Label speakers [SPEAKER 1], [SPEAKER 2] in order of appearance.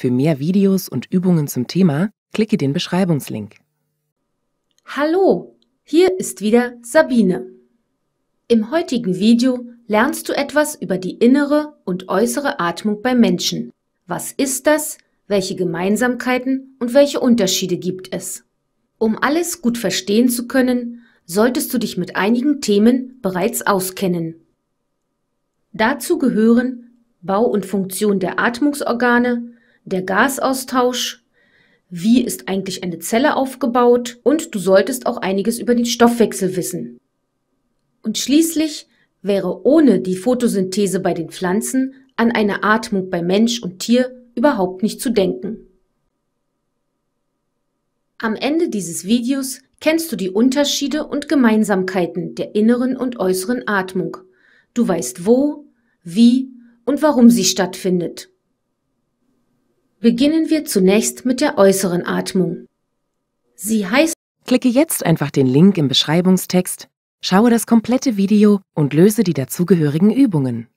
[SPEAKER 1] Für mehr Videos und Übungen zum Thema klicke den Beschreibungslink.
[SPEAKER 2] Hallo, hier ist wieder Sabine. Im heutigen Video lernst du etwas über die innere und äußere Atmung bei Menschen. Was ist das? Welche Gemeinsamkeiten und welche Unterschiede gibt es? Um alles gut verstehen zu können, solltest du dich mit einigen Themen bereits auskennen. Dazu gehören Bau und Funktion der Atmungsorgane, der Gasaustausch, wie ist eigentlich eine Zelle aufgebaut und du solltest auch einiges über den Stoffwechsel wissen. Und schließlich wäre ohne die Photosynthese bei den Pflanzen an eine Atmung bei Mensch und Tier überhaupt nicht zu denken. Am Ende dieses Videos kennst du die Unterschiede und Gemeinsamkeiten der inneren und äußeren Atmung. Du weißt wo, wie und warum sie stattfindet. Beginnen wir zunächst mit der äußeren Atmung. Sie heißt Klicke
[SPEAKER 1] jetzt einfach den Link im Beschreibungstext, schaue das komplette Video und löse die dazugehörigen Übungen.